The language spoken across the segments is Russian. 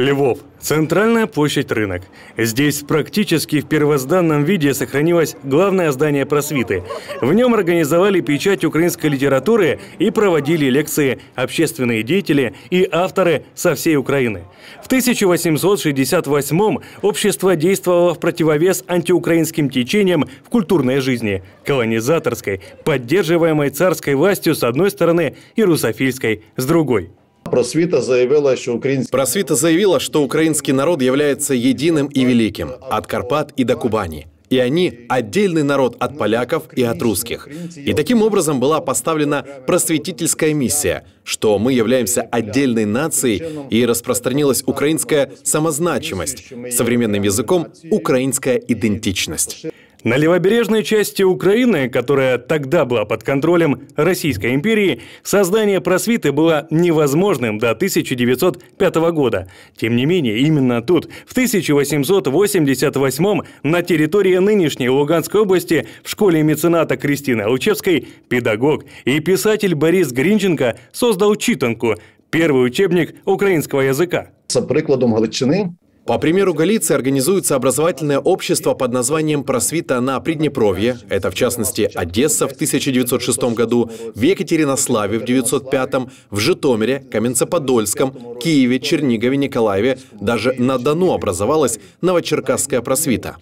Львов. Центральная площадь рынок. Здесь практически в первозданном виде сохранилось главное здание просвиты. В нем организовали печать украинской литературы и проводили лекции общественные деятели и авторы со всей Украины. В 1868-м общество действовало в противовес антиукраинским течениям в культурной жизни, колонизаторской, поддерживаемой царской властью с одной стороны и русофильской с другой. Просвіта заявила, що український просвіта заявила, что украинский народ является единым и великим от Карпат и до Кубани. И они отдельный народ от поляков и от русских. И таким образом была поставлена просветительская миссия, что мы являемся отдельной нацией и распространилась украинская самозначимость, современным языком украинская идентичность. На левобережной части Украины, которая тогда была под контролем Российской империи, создание просвиты было невозможным до 1905 года. Тем не менее, именно тут, в 1888 на территории нынешней Луганской области в школе мецената Кристины Алчевской педагог и писатель Борис Гринченко создал читанку – первый учебник украинского языка. За прикладом Галичини по примеру Галиции организуется образовательное общество под названием «Просвита на Приднепровье». Это, в частности, Одесса в 1906 году, в Екатеринославе в 1905, в Житомире, Каменце-Подольском, Киеве, Чернигове, Николаеве, даже на Дону образовалась Новочеркасская просвита.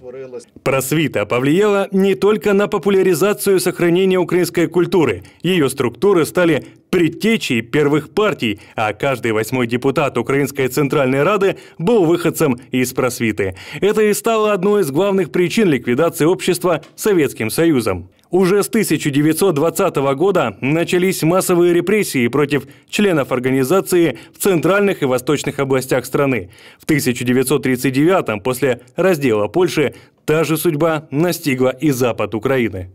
Просвита повлияла не только на популяризацию и сохранение украинской культуры. Ее структуры стали Предтечи первых партий, а каждый восьмой депутат Украинской Центральной Рады был выходцем из просвиты. Это и стало одной из главных причин ликвидации общества Советским Союзом. Уже с 1920 года начались массовые репрессии против членов организации в центральных и восточных областях страны. В 1939 после раздела Польши та же судьба настигла и запад Украины.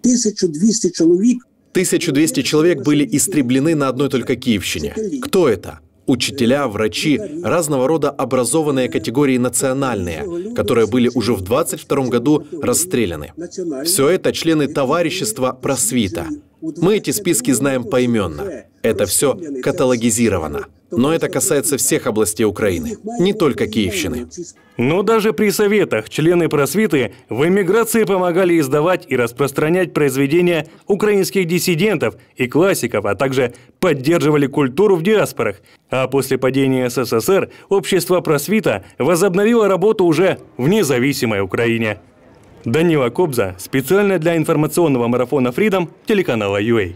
1200 человек. 1200 человек были истреблены на одной только Киевщине. Кто это? Учителя, врачи, разного рода образованные категории национальные, которые были уже в 22 году расстреляны. Все это члены товарищества «Просвита». Мы эти списки знаем поименно. Это все каталогизировано. Но это касается всех областей Украины, не только Киевщины. Но даже при советах члены просвиты в эмиграции помогали издавать и распространять произведения украинских диссидентов и классиков, а также поддерживали культуру в диаспорах. А после падения СССР общество просвита возобновило работу уже в независимой Украине. Данила Кобза специально для информационного марафона Freedom телеканала UA.